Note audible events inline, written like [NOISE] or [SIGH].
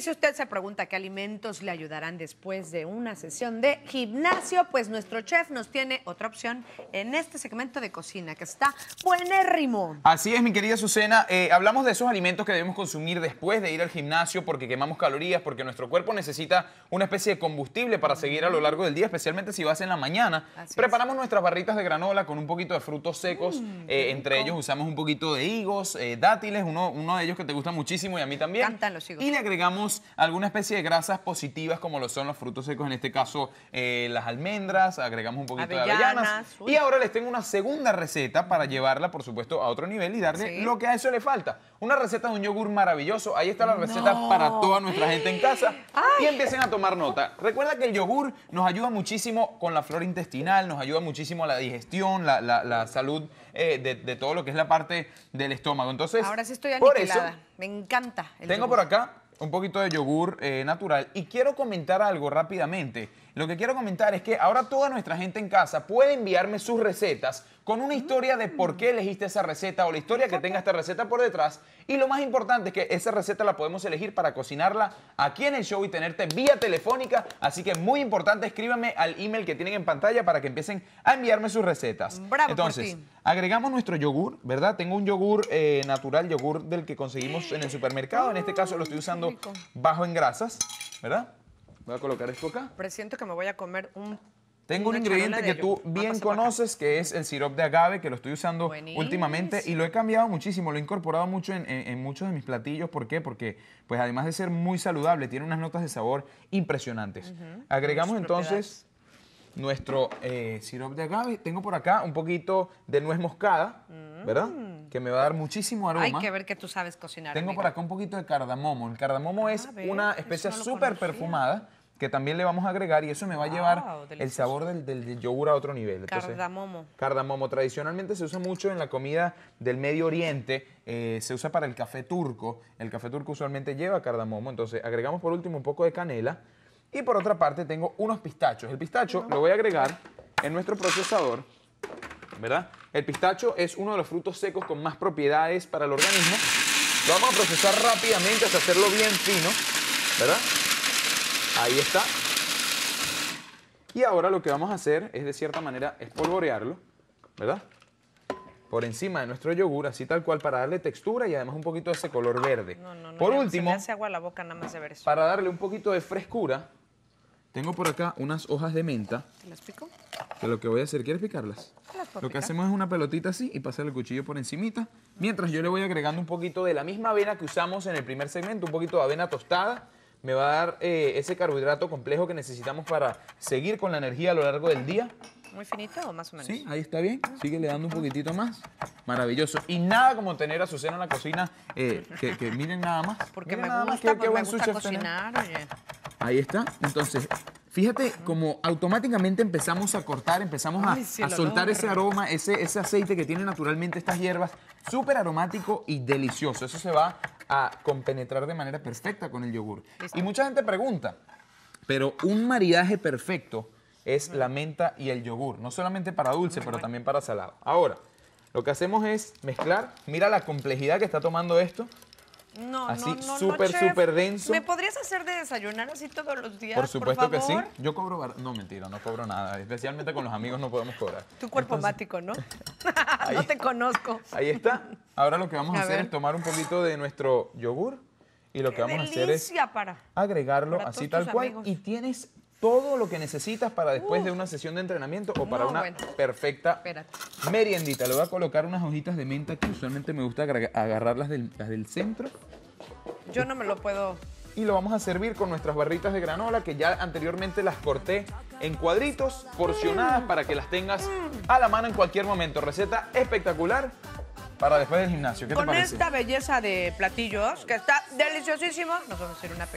si usted se pregunta qué alimentos le ayudarán después de una sesión de gimnasio, pues nuestro chef nos tiene otra opción en este segmento de cocina que está buenérrimo. Así es, mi querida Susana. Eh, hablamos de esos alimentos que debemos consumir después de ir al gimnasio porque quemamos calorías, porque nuestro cuerpo necesita una especie de combustible para seguir a lo largo del día, especialmente si vas en la mañana. Preparamos nuestras barritas de granola con un poquito de frutos secos. Mm, eh, entre ellos usamos un poquito de higos, eh, dátiles, uno, uno de ellos que te gusta muchísimo y a mí también. Cantan los Y le agregamos alguna especie de grasas positivas como lo son los frutos secos, en este caso eh, las almendras, agregamos un poquito de avellanas. Y ahora les tengo una segunda receta para llevarla, por supuesto, a otro nivel y darle lo que a eso le falta. Una receta de un yogur maravilloso. Ahí está la receta para toda nuestra gente en casa. Y empiecen a tomar nota. Recuerda que el yogur nos ayuda muchísimo con la flora intestinal, nos ayuda muchísimo a la digestión, la, salud eh, de, todo lo que es la parte del estómago. Entonces, ahora sí estoy Por eso, Me encanta. tengo por acá un poquito de yogur eh, natural. Y quiero comentar algo rápidamente. Lo que quiero comentar es que ahora toda nuestra gente en casa puede enviarme sus recetas con una historia de por qué elegiste esa receta o la historia que tenga esta receta por detrás. Y lo más importante es que esa receta la podemos elegir para cocinarla aquí en el show y tenerte vía telefónica. Así que es muy importante, escríbame al email que tienen en pantalla para que empiecen a enviarme sus recetas. Bravo, Entonces, Agregamos nuestro yogur, ¿verdad? Tengo un yogur eh, natural, yogur del que conseguimos en el supermercado. En este caso lo estoy mm, usando bajo en grasas, ¿verdad? Voy a colocar esto acá. Presiento que me voy a comer un... Tengo un ingrediente que tú bien conoces, que es el sirope de agave, que lo estoy usando últimamente y lo he cambiado muchísimo, lo he incorporado mucho en, muchos de mis platillos. ¿Por qué? Porque, pues además de ser muy saludable, tiene unas notas de sabor impresionantes. Agregamos entonces nuestro eh, sirope de agave. Tengo por acá un poquito de nuez moscada, ¿verdad? Mm. Que me va a dar muchísimo aroma. Hay que ver que tú sabes cocinar. Tengo por acá un poquito de cardamomo. El cardamomo ah, es una especie súper perfumada que también le vamos a agregar y eso me va a llevar el sabor del, yogur a otro nivel. cardamomo. Cardamomo. Tradicionalmente se usa mucho en la comida del Medio Oriente, eh, se usa para el café turco. El café turco usualmente lleva cardamomo, entonces agregamos por último un poco de canela. Y por otra parte tengo unos pistachos. El pistacho lo voy a agregar en nuestro procesador, ¿verdad? El pistacho es uno de los frutos secos con más propiedades para el organismo. Lo vamos a procesar rápidamente hasta hacerlo bien fino, ¿verdad? Ahí está. Y ahora lo que vamos a hacer es de cierta manera espolvorearlo, ¿verdad? Por encima de nuestro yogur, así tal cual, para darle textura y además un poquito de ese color verde. Por último, para darle un poquito de frescura, tengo por acá unas hojas de menta. las pico? Que lo que voy a hacer, ¿quieres picarlas? lo que hacemos es una pelotita así y pasar el cuchillo por encimita. Mientras yo le voy agregando un poquito de la misma avena que usamos en el primer segmento, un poquito de avena tostada. Me va a dar eh, ese carbohidrato complejo que necesitamos para seguir con la energía a lo largo del día. ¿Muy finito o más o menos? Sí, ahí está bien. Sigue le dando un poquitito más. Maravilloso. Y nada como tener a Susana en la cocina, eh, que, miren nada más. Porque me gusta, más, qué, porque pues me gusta cocinar, oye. Ahí está. Entonces, fíjate cómo automáticamente empezamos a cortar, empezamos a, soltar ese aroma, ese, aceite que tienen naturalmente estas hierbas. Súper aromático y delicioso. Eso se va a compenetrar de manera perfecta con el yogur. Y mucha gente pregunta, pero un maridaje perfecto es la menta y el yogur. No solamente para dulce, pero también para salado. Ahora, lo que hacemos es mezclar. Mira la complejidad que está tomando esto. No, así no, no, súper, súper denso. ¿Me podrías hacer de desayunar así todos los días? Por supuesto que sí. Yo cobro No, mentira, no cobro nada. Especialmente con los amigos no podemos cobrar. Tu cuerpo mático, ¿no? [LAUGHS] no te conozco. [LAUGHS] Ahí está. Ahora lo que vamos a, hacer es tomar un poquito de nuestro yogur y lo que vamos a hacer es para, agregarlo así tal cual. Y tienes todo lo que necesitas para después de una sesión de entrenamiento o para una perfecta meriendita. Le voy a colocar unas hojitas de menta que usualmente me gusta agarrarlas del, las del centro. Yo no me lo puedo... Y lo vamos a servir con nuestras barritas de granola que ya anteriormente las corté en cuadritos, porcionadas mm. para que las tengas a la mano en cualquier momento. Receta espectacular para después del gimnasio. ¿Qué con esta belleza de platillos que está deliciosísimo, nos vamos a hacer una